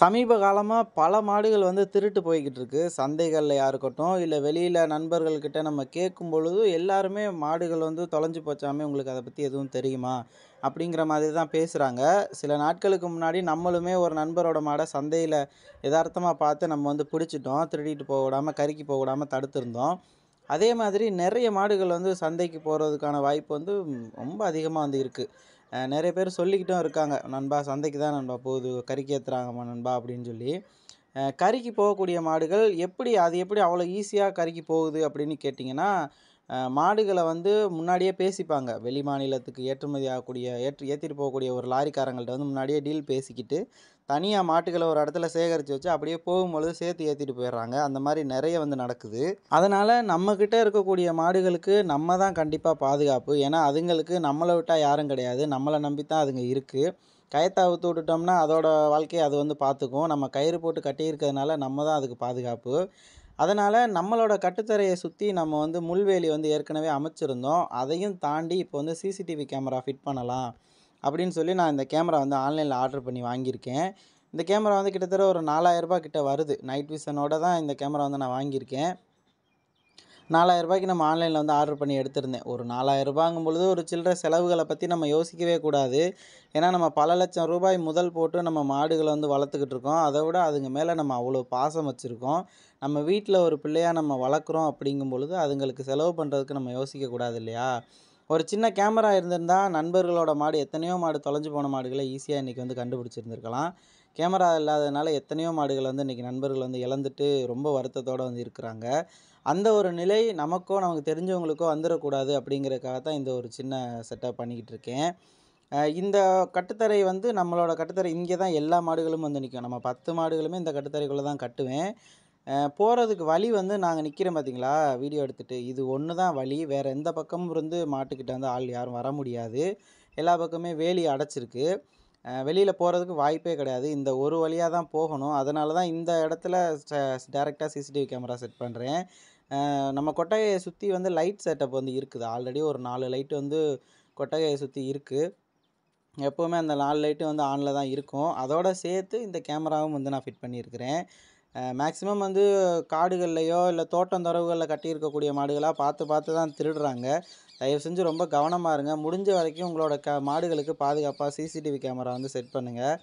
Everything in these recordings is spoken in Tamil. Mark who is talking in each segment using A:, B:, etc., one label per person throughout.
A: சமீப காலமாக பல மாடுகள் வந்து திருட்டு போய்கிட்டு இருக்கு சந்தைகளில் யாருக்கட்டும் இல்லை வெளியில் நண்பர்கள்கிட்ட நம்ம கேட்கும் பொழுது எல்லாருமே மாடுகள் வந்து தொலைஞ்சு போச்சாமே உங்களுக்கு அதை பற்றி எதுவும் தெரியுமா அப்படிங்கிற மாதிரி தான் பேசுகிறாங்க சில நாட்களுக்கு முன்னாடி நம்மளுமே ஒரு நண்பரோட மாடை சந்தையில் யதார்த்தமாக பார்த்து நம்ம வந்து பிடிச்சிட்டோம் திருடிட்டு போக விடாமல் கருக்கி போக விடாமல் தடுத்திருந்தோம் அதே மாதிரி நிறைய மாடுகள் வந்து சந்தைக்கு போகிறதுக்கான வாய்ப்பு வந்து ரொம்ப அதிகமாக வந்து இருக்குது நிறைய பேர் சொல்லிக்கிட்டும் இருக்காங்க நண்பா சந்தைக்கு தான் நண்பா போகுது கறிக்கு ஏற்றுறாங்கம்மா நண்பா அப்படின்னு சொல்லி கறிக்கு போகக்கூடிய மாடுகள் எப்படி அது எப்படி அவ்வளோ ஈஸியாக கறிக்கு போகுது அப்படின்னு கேட்டிங்கன்னா மாடுகளை வந்து முன்னாடியே பேசிப்பாங்க வெளி மாநிலத்துக்கு ஏற்றுமதி ஆகக்கூடிய ஏற்று ஏற்றிட்டு போகக்கூடிய ஒரு லாரிக்காரங்கள்ட்ட வந்து முன்னாடியே டீல் பேசிக்கிட்டு தனியாக மாட்டுகளை ஒரு இடத்துல சேகரித்து வச்சு அப்படியே போகும்பொழுது சேர்த்து ஏற்றிட்டு போயிடுறாங்க அந்த மாதிரி நிறைய வந்து நடக்குது அதனால் நம்மக்கிட்ட இருக்கக்கூடிய மாடுகளுக்கு நம்ம தான் கண்டிப்பாக பாதுகாப்பு ஏன்னா அதுங்களுக்கு நம்மளை விட்டால் யாரும் கிடையாது நம்மளை நம்பி தான் அதுங்க இருக்குது கயத்தை அவுத்து விட்டுட்டோம்னா அதோட வாழ்க்கையை அது வந்து பார்த்துக்கும் நம்ம கயிறு போட்டு கட்டியிருக்கிறதுனால நம்ம தான் அதுக்கு பாதுகாப்பு அதனால் நம்மளோட கட்டுத்தரையை சுற்றி நம்ம வந்து முள்வேலி வந்து ஏற்கனவே அமைச்சிருந்தோம் அதையும் தாண்டி இப்போ வந்து சிசிடிவி கேமரா ஃபிட் பண்ணலாம் அப்படின்னு சொல்லி நான் இந்த கேமரா வந்து ஆன்லைனில் ஆர்டர் பண்ணி வாங்கியிருக்கேன் இந்த கேமரா வந்து கிட்டத்தட்ட ஒரு நாலாயிரரூபா கிட்டே வருது நைட் விஷனோட தான் இந்த கேமரா வந்து நான் வாங்கியிருக்கேன் நாலாயிரரூபாய்க்கு நம்ம ஆன்லைனில் வந்து ஆர்டர் பண்ணி எடுத்திருந்தேன் ஒரு நாலாயிரரூபாங்கும் பொழுது ஒரு சில்லற செலவுகளை பற்றி நம்ம யோசிக்கவே கூடாது ஏன்னா நம்ம பல லட்சம் ரூபாய் முதல் போட்டு நம்ம மாடுகளை வந்து வளர்த்துக்கிட்டு இருக்கோம் அதை விட அதுங்க மேலே நம்ம அவ்வளோ பாசம் வச்சுருக்கோம் நம்ம வீட்டில் ஒரு பிள்ளையாக நம்ம வளர்க்குறோம் அப்படிங்கும் பொழுது அதுங்களுக்கு செலவு பண்ணுறதுக்கு நம்ம யோசிக்கக்கூடாது இல்லையா ஒரு சின்ன கேமரா இருந்திருந்தால் நண்பர்களோட மாடு எத்தனையோ மாடு தொலைஞ்சு போன மாடுகளை ஈஸியாக இன்றைக்கி வந்து கண்டுபிடிச்சிருந்துருக்கலாம் கேமரா இல்லாததுனால எத்தனையோ மாடுகள் வந்து இன்றைக்கி நண்பர்கள் வந்து இழந்துட்டு ரொம்ப வருத்தத்தோடு வந்து இருக்கிறாங்க அந்த ஒரு நிலை நமக்கோ நமக்கு தெரிஞ்சவங்களுக்கோ வந்துடக்கூடாது அப்படிங்கிறதுக்காக தான் இந்த ஒரு சின்ன செட்டப் பண்ணிக்கிட்டு இருக்கேன் இந்த கட்டுத்தரை வந்து நம்மளோட கட்டுத்தரை இங்கே தான் எல்லா மாடுகளும் வந்து நிற்கும் நம்ம பத்து மாடுகளுமே இந்த கட்டுத்தரைக்குள்ளே தான் கட்டுவேன் போகிறதுக்கு வழி வந்து நாங்கள் நிற்கிறோம் பார்த்தீங்களா வீடியோ எடுத்துகிட்டு இது ஒன்று தான் வழி வேறு எந்த பக்கமும் இருந்து மாட்டுக்கிட்ட வந்து ஆள் யாரும் வர முடியாது எல்லா பக்கமே வேலி அடைச்சிருக்கு வெளியில் போகிறதுக்கு வாய்ப்பே கிடையாது இந்த ஒரு வழியாக தான் போகணும் அதனால தான் இந்த இடத்துல டேரெக்டாக சிசிடிவி கேமரா செட் பண்ணுறேன் நம்ம கொட்டகையை சுற்றி வந்து லைட் செட்டப் வந்து இருக்குது ஆல்ரெடி ஒரு நாலு லைட்டு வந்து கொட்டகையை சுற்றி இருக்குது எப்போவுமே அந்த நாலு லைட்டு வந்து ஆனில் தான் இருக்கும் அதோடு சேர்த்து இந்த கேமராவும் வந்து நான் ஃபிட் பண்ணியிருக்கிறேன் மேக்ஸிமம் வந்து காடுகள்லையோ இல்லை தோட்டம் தொடர்புகளில் கட்டியிருக்கக்கூடிய மாடுகளாக பார்த்து பார்த்து தான் திருடுறாங்க தயவு செஞ்சு ரொம்ப கவனமாக இருங்க முடிஞ்ச வரைக்கும் உங்களோட க மாடுகளுக்கு பாதுகாப்பாக சிசிடிவி கேமரா வந்து செட் பண்ணுங்கள்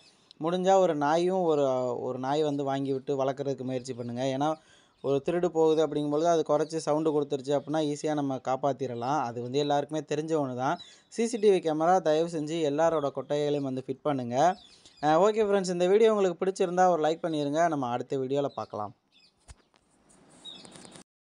A: முடிஞ்சால் ஒரு நாயும் ஒரு ஒரு நாய் வந்து வாங்கி விட்டு வளர்க்குறதுக்கு முயற்சி பண்ணுங்கள் ஏன்னா ஒரு திருடு போகுது அப்படிங்கும்பொழுது அது குறைச்சி சவுண்டு கொடுத்துருச்சு அப்படின்னா ஈஸியாக நம்ம காப்பாற்றிடலாம் அது வந்து எல்லாருக்குமே தெரிஞ்ச ஒன்று தான் சிசிடிவி கேமரா தயவு செஞ்சு எல்லாரோட கொட்டைகளையும் வந்து ஃபிட் பண்ணுங்கள் ஓகே ஃப்ரெண்ட்ஸ் இந்த வீடியோ உங்களுக்கு பிடிச்சிருந்தா ஒரு லைக் பண்ணிடுங்க நம்ம அடுத்த வீடியோவில் பார்க்கலாம்